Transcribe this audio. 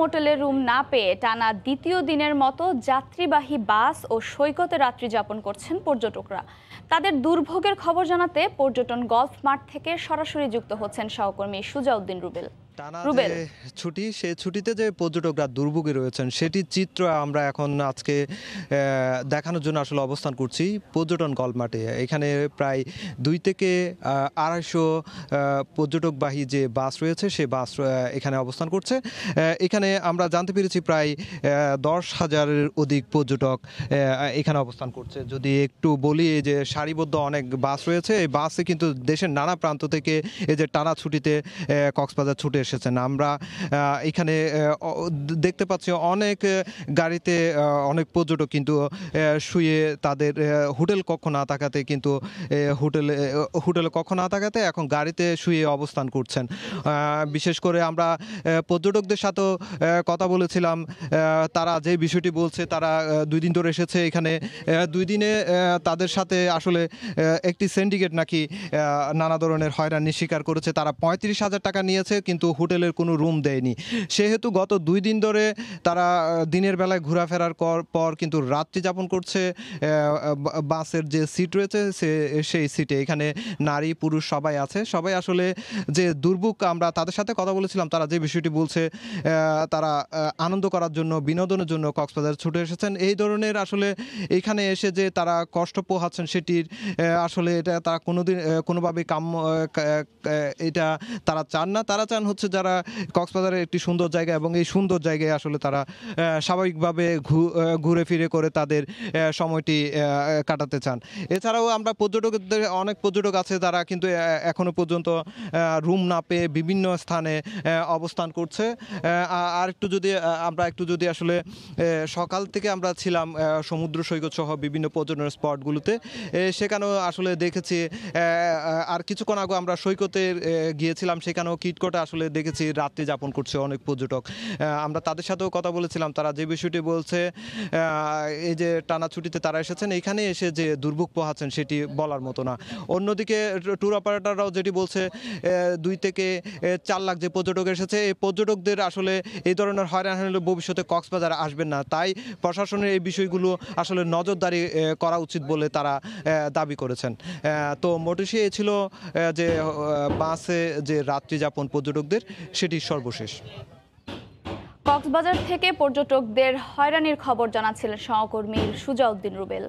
মোটেলে room না পেয়ে টানা দ্বিতীয় দিনের মতো যাত্রীবাহী বাস ও সৈকতে রাত্রি যাপন করছেন পর্যটকরা তাদের দুর্ভোগের খবর জানাতে পর্যটন গল্ফ মাঠ থেকে সরাসরি যুক্ত হচ্ছেন সহকর্মী সুজাউদ্দিন রুবেল টানা যে ছুটি সে ছুটিতে যে পর্যটকরা দুর্ভোগে রয়েছেন সেটি চিত্র আমরা এখন আজকে দেখানোর জন্য আসলে অবস্থান করছি পর্যটন গলমাটে এখানে প্রায় দুই থেকে আড়াইশো পর্যটকবাহী যে বাস রয়েছে সে বাস এখানে অবস্থান করছে এখানে আমরা জানতে পেরেছি প্রায় দশ হাজারের অধিক পর্যটক এখানে অবস্থান করছে যদি একটু বলি এই যে সারিবদ্ধ অনেক বাস রয়েছে এই বাসে কিন্তু দেশের নানা প্রান্ত থেকে এই যে টানা ছুটিতে কক্সবাজার ছুটে এসেছেন আমরা এখানে দেখতে পাচ্ছি অনেক গাড়িতে অনেক পর্যটক কিন্তু শুয়ে তাদের হোটেল কক্ষ না তাকাতে কিন্তু হোটেলে হোটেলে কক্ষ না তাকাতে এখন গাড়িতে শুয়ে অবস্থান করছেন বিশেষ করে আমরা পর্যটকদের সাথেও কথা বলেছিলাম তারা যে বিষয়টি বলছে তারা দুই দিন ধরে এসেছে এখানে দুই দিনে তাদের সাথে আসলে একটি সিন্ডিকেট নাকি নানা ধরনের হয়রানির স্বীকার করেছে তারা পঁয়ত্রিশ হাজার টাকা নিয়েছে কিন্তু হোটেলের কোনো রুম দেয়নি সেহেতু গত দুই দিন ধরে তারা দিনের বেলায় ঘোরাফেরার পর কিন্তু রাত্রি যাপন করছে বাসের যে সিট রয়েছে সে সেই সিটে এখানে নারী পুরুষ সবাই আছে সবাই আসলে যে দুর্ভোগ আমরা তাদের সাথে কথা বলেছিলাম তারা যে বিষয়টি বলছে তারা আনন্দ করার জন্য বিনোদনের জন্য কক্সবাজার ছুটে এসেছেন এই ধরনের আসলে এখানে এসে যে তারা কষ্ট পোহাচ্ছেন সেটির আসলে এটা তারা কোনোদিন কোনোভাবে কাম্য এটা তারা চান না তারা চান হচ্ছে হচ্ছে যারা কক্সবাজারের একটি সুন্দর জায়গা এবং এই সুন্দর জায়গায় আসলে তারা স্বাভাবিকভাবে ঘুরে ফিরে করে তাদের সময়টি কাটাতে চান এছাড়াও আমরা পর্যটকদের অনেক পর্যটক আছে যারা কিন্তু এখনও পর্যন্ত রুম না পেয়ে বিভিন্ন স্থানে অবস্থান করছে আর একটু যদি আমরা একটু যদি আসলে সকাল থেকে আমরা ছিলাম সমুদ্র সৈকত সহ বিভিন্ন পর্যটন স্পটগুলোতে সেখানেও আসলে দেখেছি আর কিছুক্ষণ আগে আমরা সৈকতে গিয়েছিলাম সেখানেও কীটকটা আসলে দেখেছি রাত্রি যাপন করছে অনেক পর্যটক আমরা তাদের সাথেও কথা বলেছিলাম তারা যে বিষয়টি বলছে এই যে টানা ছুটিতে তারা এসেছেন এখানে এসে যে দুর্ভোগ পোহাচ্ছেন সেটি বলার মতো না অন্যদিকে ট্যুর অপারেটররাও যেটি বলছে দুই থেকে চার লাখ যে পর্যটক এসেছে এই পর্যটকদের আসলে এই ধরনের হয়রানি ভবিষ্যতে কক্সবাজার আসবেন না তাই প্রশাসনের এই বিষয়গুলো আসলে নজরদারি করা উচিত বলে তারা দাবি করেছেন তো মোটুসি এ ছিল যে বাসে যে রাত্রি যাপন পর্যটকদের আমাদের সেটি সর্বশেষ কক্সবাজার থেকে পর্যটকদের হয়রানির খবর জানাচ্ছিলেন সহকর্মী সুজাউদ্দিন রুবেল